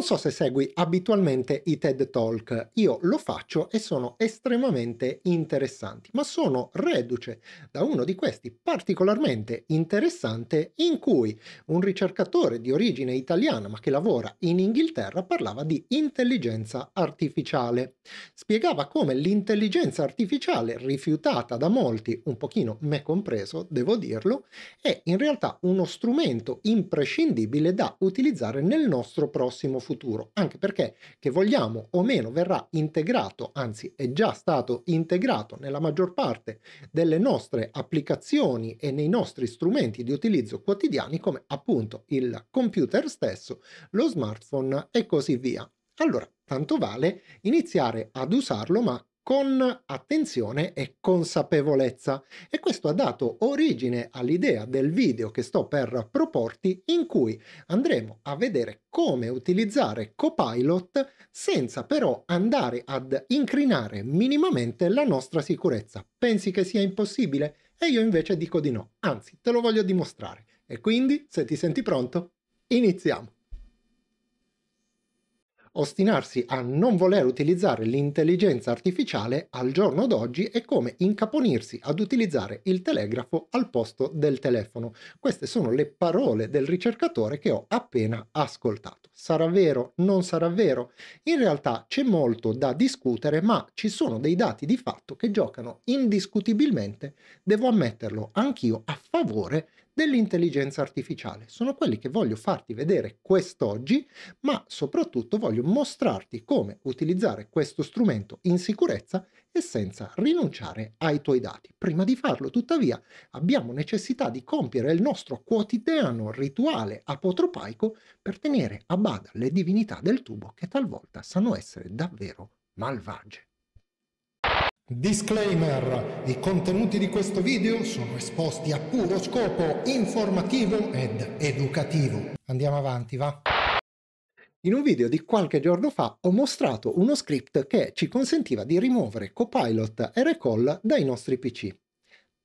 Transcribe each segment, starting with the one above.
Non so se segui abitualmente i TED Talk, io lo faccio e sono estremamente interessanti, ma sono reduce da uno di questi particolarmente interessante in cui un ricercatore di origine italiana ma che lavora in Inghilterra parlava di intelligenza artificiale. Spiegava come l'intelligenza artificiale rifiutata da molti, un pochino me compreso, devo dirlo, è in realtà uno strumento imprescindibile da utilizzare nel nostro prossimo futuro futuro, anche perché che vogliamo o meno verrà integrato, anzi è già stato integrato nella maggior parte delle nostre applicazioni e nei nostri strumenti di utilizzo quotidiani come appunto il computer stesso, lo smartphone e così via. Allora, tanto vale iniziare ad usarlo ma con attenzione e consapevolezza e questo ha dato origine all'idea del video che sto per proporti in cui andremo a vedere come utilizzare Copilot senza però andare ad incrinare minimamente la nostra sicurezza. Pensi che sia impossibile? E io invece dico di no, anzi te lo voglio dimostrare. E quindi, se ti senti pronto, iniziamo! ostinarsi a non voler utilizzare l'intelligenza artificiale al giorno d'oggi è come incaponirsi ad utilizzare il telegrafo al posto del telefono. Queste sono le parole del ricercatore che ho appena ascoltato. Sarà vero? Non sarà vero? In realtà c'è molto da discutere, ma ci sono dei dati di fatto che giocano indiscutibilmente, devo ammetterlo anch'io, a favore di dell'intelligenza artificiale. Sono quelli che voglio farti vedere quest'oggi, ma soprattutto voglio mostrarti come utilizzare questo strumento in sicurezza e senza rinunciare ai tuoi dati. Prima di farlo, tuttavia, abbiamo necessità di compiere il nostro quotidiano rituale apotropaico per tenere a bada le divinità del tubo che talvolta sanno essere davvero malvagie. Disclaimer, i contenuti di questo video sono esposti a puro scopo informativo ed educativo. Andiamo avanti, va? In un video di qualche giorno fa ho mostrato uno script che ci consentiva di rimuovere Copilot e Recall dai nostri PC.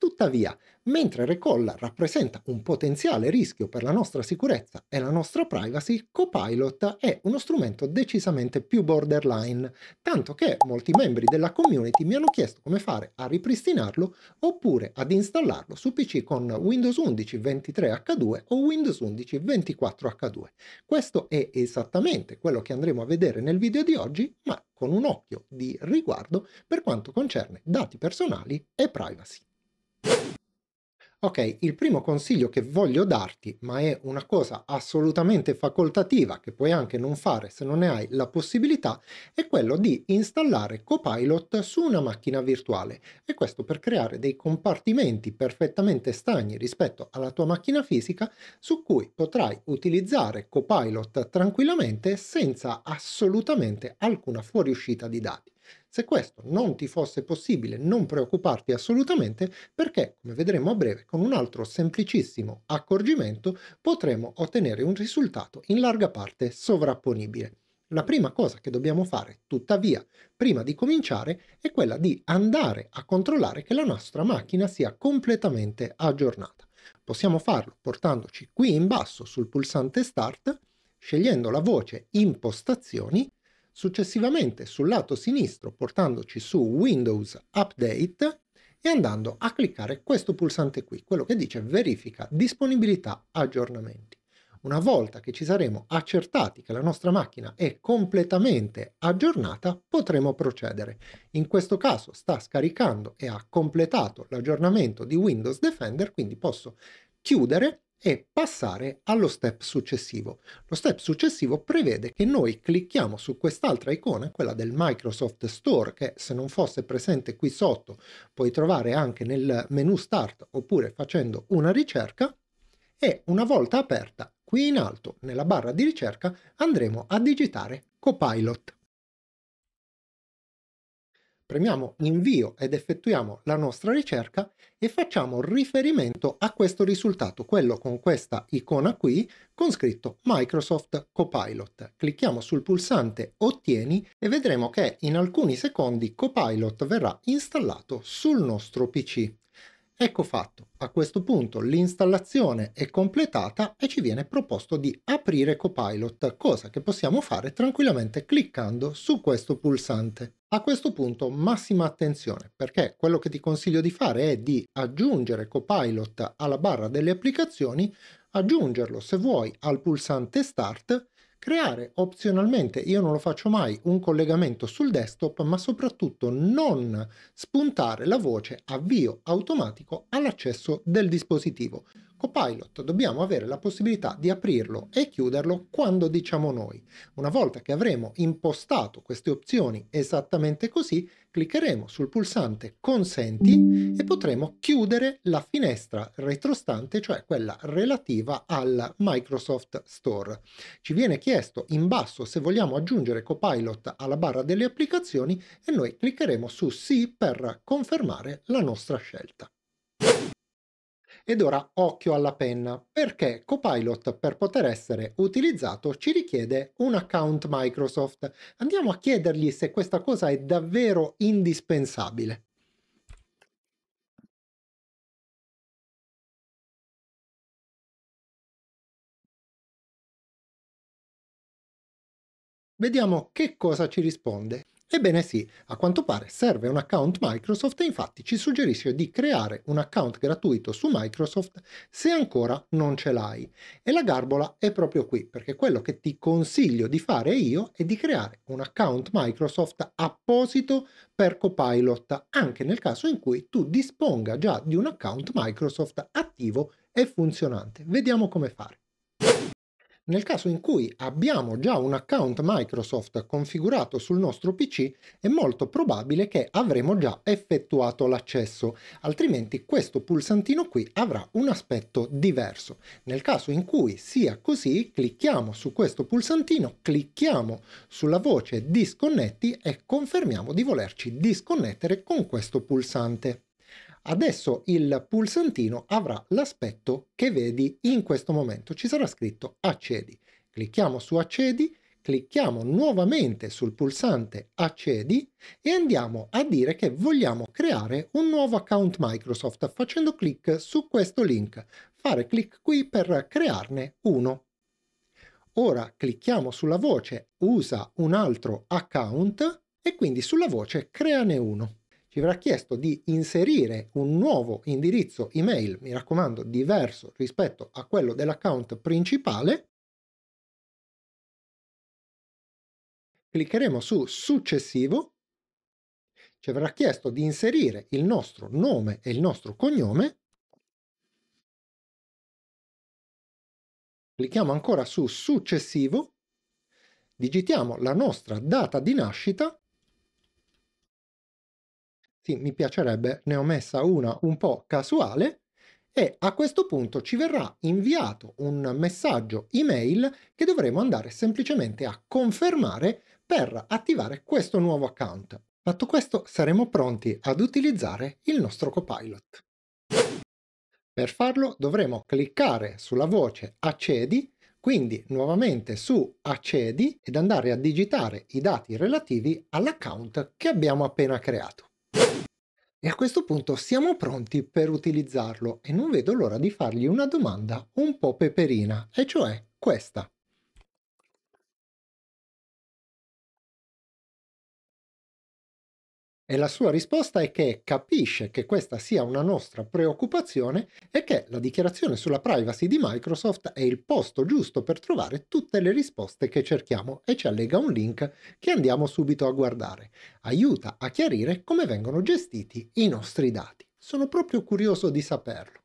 Tuttavia, mentre Recolla rappresenta un potenziale rischio per la nostra sicurezza e la nostra privacy, Copilot è uno strumento decisamente più borderline, tanto che molti membri della community mi hanno chiesto come fare a ripristinarlo oppure ad installarlo su PC con Windows 11 23H2 o Windows 11 24H2. Questo è esattamente quello che andremo a vedere nel video di oggi, ma con un occhio di riguardo per quanto concerne dati personali e privacy. Ok, il primo consiglio che voglio darti, ma è una cosa assolutamente facoltativa che puoi anche non fare se non ne hai la possibilità, è quello di installare Copilot su una macchina virtuale e questo per creare dei compartimenti perfettamente stagni rispetto alla tua macchina fisica su cui potrai utilizzare Copilot tranquillamente senza assolutamente alcuna fuoriuscita di dati. Se questo non ti fosse possibile, non preoccuparti assolutamente perché, come vedremo a breve, con un altro semplicissimo accorgimento potremo ottenere un risultato in larga parte sovrapponibile. La prima cosa che dobbiamo fare, tuttavia, prima di cominciare, è quella di andare a controllare che la nostra macchina sia completamente aggiornata. Possiamo farlo portandoci qui in basso sul pulsante Start, scegliendo la voce Impostazioni successivamente sul lato sinistro portandoci su Windows Update e andando a cliccare questo pulsante qui, quello che dice verifica disponibilità aggiornamenti. Una volta che ci saremo accertati che la nostra macchina è completamente aggiornata, potremo procedere. In questo caso sta scaricando e ha completato l'aggiornamento di Windows Defender, quindi posso chiudere e passare allo step successivo. Lo step successivo prevede che noi clicchiamo su quest'altra icona, quella del Microsoft Store, che se non fosse presente qui sotto puoi trovare anche nel menu Start oppure facendo una ricerca, e una volta aperta qui in alto nella barra di ricerca andremo a digitare Copilot premiamo invio ed effettuiamo la nostra ricerca e facciamo riferimento a questo risultato, quello con questa icona qui con scritto Microsoft Copilot. Clicchiamo sul pulsante ottieni e vedremo che in alcuni secondi Copilot verrà installato sul nostro PC. Ecco fatto, a questo punto l'installazione è completata e ci viene proposto di aprire Copilot, cosa che possiamo fare tranquillamente cliccando su questo pulsante. A questo punto massima attenzione perché quello che ti consiglio di fare è di aggiungere Copilot alla barra delle applicazioni, aggiungerlo se vuoi al pulsante Start creare opzionalmente, io non lo faccio mai, un collegamento sul desktop, ma soprattutto non spuntare la voce avvio automatico all'accesso del dispositivo. Copilot dobbiamo avere la possibilità di aprirlo e chiuderlo quando diciamo noi. Una volta che avremo impostato queste opzioni esattamente così, cliccheremo sul pulsante Consenti e potremo chiudere la finestra retrostante, cioè quella relativa al Microsoft Store. Ci viene chiesto in basso se vogliamo aggiungere Copilot alla barra delle applicazioni e noi cliccheremo su Sì per confermare la nostra scelta. Ed ora occhio alla penna, perché Copilot per poter essere utilizzato ci richiede un account Microsoft. Andiamo a chiedergli se questa cosa è davvero indispensabile. Vediamo che cosa ci risponde. Ebbene sì, a quanto pare serve un account Microsoft e infatti ci suggerisce di creare un account gratuito su Microsoft se ancora non ce l'hai. E la garbola è proprio qui, perché quello che ti consiglio di fare io è di creare un account Microsoft apposito per Copilot, anche nel caso in cui tu disponga già di un account Microsoft attivo e funzionante. Vediamo come fare nel caso in cui abbiamo già un account Microsoft configurato sul nostro PC, è molto probabile che avremo già effettuato l'accesso, altrimenti questo pulsantino qui avrà un aspetto diverso. Nel caso in cui sia così, clicchiamo su questo pulsantino, clicchiamo sulla voce disconnetti e confermiamo di volerci disconnettere con questo pulsante. Adesso il pulsantino avrà l'aspetto che vedi in questo momento. Ci sarà scritto accedi. Clicchiamo su accedi, clicchiamo nuovamente sul pulsante accedi e andiamo a dire che vogliamo creare un nuovo account Microsoft facendo clic su questo link. Fare clic qui per crearne uno. Ora clicchiamo sulla voce usa un altro account e quindi sulla voce creane uno ci verrà chiesto di inserire un nuovo indirizzo email, mi raccomando, diverso rispetto a quello dell'account principale. Cliccheremo su successivo, ci verrà chiesto di inserire il nostro nome e il nostro cognome. Clicchiamo ancora su successivo, digitiamo la nostra data di nascita sì, mi piacerebbe, ne ho messa una un po' casuale e a questo punto ci verrà inviato un messaggio email che dovremo andare semplicemente a confermare per attivare questo nuovo account. Fatto questo saremo pronti ad utilizzare il nostro copilot. Per farlo dovremo cliccare sulla voce accedi, quindi nuovamente su accedi ed andare a digitare i dati relativi all'account che abbiamo appena creato. E a questo punto siamo pronti per utilizzarlo e non vedo l'ora di fargli una domanda un po' peperina, e cioè questa. E la sua risposta è che capisce che questa sia una nostra preoccupazione e che la dichiarazione sulla privacy di Microsoft è il posto giusto per trovare tutte le risposte che cerchiamo e ci allega un link che andiamo subito a guardare. Aiuta a chiarire come vengono gestiti i nostri dati. Sono proprio curioso di saperlo.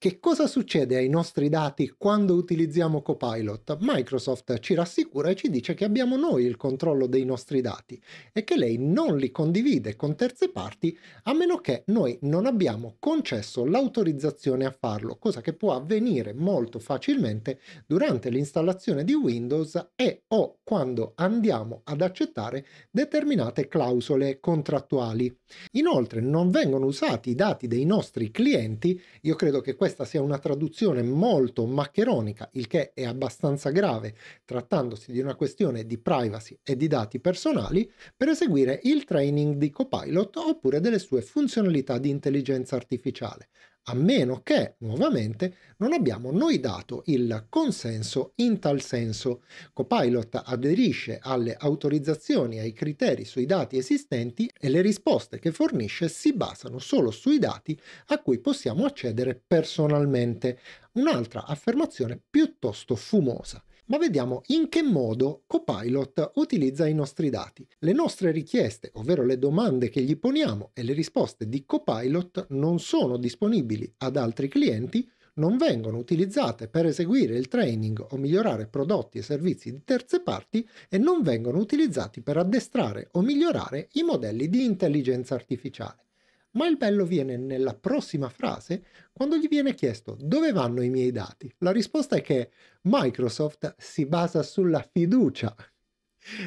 Che cosa succede ai nostri dati quando utilizziamo Copilot? Microsoft ci rassicura e ci dice che abbiamo noi il controllo dei nostri dati e che lei non li condivide con terze parti a meno che noi non abbiamo concesso l'autorizzazione a farlo, cosa che può avvenire molto facilmente durante l'installazione di Windows e o quando andiamo ad accettare determinate clausole contrattuali. Inoltre non vengono usati i dati dei nostri clienti, io credo che questo questa sia una traduzione molto maccheronica, il che è abbastanza grave trattandosi di una questione di privacy e di dati personali, per eseguire il training di Copilot oppure delle sue funzionalità di intelligenza artificiale, a meno che, nuovamente, non abbiamo noi dato il consenso in tal senso. Copilot aderisce alle autorizzazioni, ai criteri sui dati esistenti e le risposte che fornisce si basano solo sui dati a cui possiamo accedere personalmente. Un'altra affermazione piuttosto fumosa ma vediamo in che modo Copilot utilizza i nostri dati. Le nostre richieste, ovvero le domande che gli poniamo e le risposte di Copilot non sono disponibili ad altri clienti, non vengono utilizzate per eseguire il training o migliorare prodotti e servizi di terze parti e non vengono utilizzati per addestrare o migliorare i modelli di intelligenza artificiale. Ma il bello viene nella prossima frase quando gli viene chiesto dove vanno i miei dati. La risposta è che Microsoft si basa sulla fiducia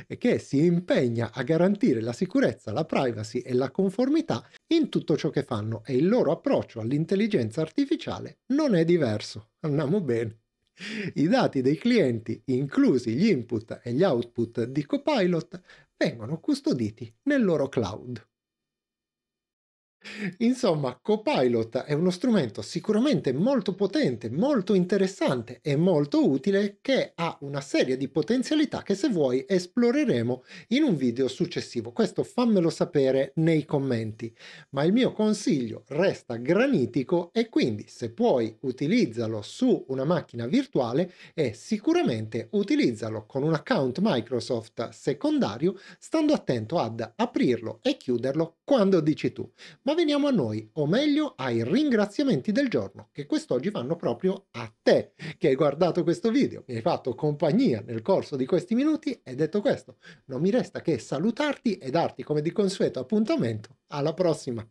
e che si impegna a garantire la sicurezza, la privacy e la conformità in tutto ciò che fanno e il loro approccio all'intelligenza artificiale non è diverso. Andiamo bene. I dati dei clienti, inclusi gli input e gli output di Copilot, vengono custoditi nel loro cloud. Insomma, Copilot è uno strumento sicuramente molto potente, molto interessante e molto utile che ha una serie di potenzialità che se vuoi esploreremo in un video successivo. Questo fammelo sapere nei commenti. Ma il mio consiglio resta granitico e quindi se puoi utilizzalo su una macchina virtuale e sicuramente utilizzalo con un account Microsoft secondario stando attento ad aprirlo e chiuderlo quando dici tu. Ma ma veniamo a noi, o meglio ai ringraziamenti del giorno, che quest'oggi vanno proprio a te che hai guardato questo video, mi hai fatto compagnia nel corso di questi minuti e detto questo, non mi resta che salutarti e darti come di consueto appuntamento alla prossima.